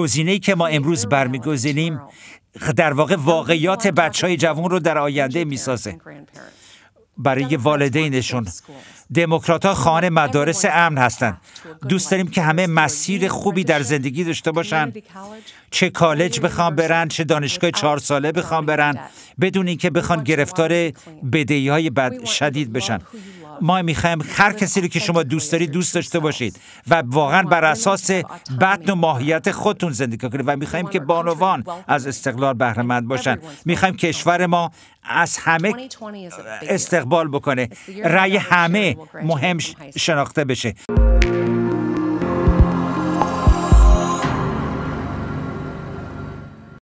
گزینه که ما امروز برمیگزینیم در واقع واقعیات بچه های جوان رو در آینده میسازه برای والدینشون دموکرات ها خانه مدارس امن هستند دوست داریم که همه مسیر خوبی در زندگی داشته باشن چه کالج بخوان برن چه دانشگاه چهار ساله بخوام برن بدون اینکه بخوان گرفتار بدهی های بد شدید بشن ما میخوایم هر کسی رو که شما دوست دارید دوست داشته باشید و واقعا بر اساس بدن و ماهیت خودتون زندگی کنید و میخوایم که بانوان از استقلال بهره باشن میخوایم کشور ما از همه استقبال بکنه رأی همه مهم شناخته بشه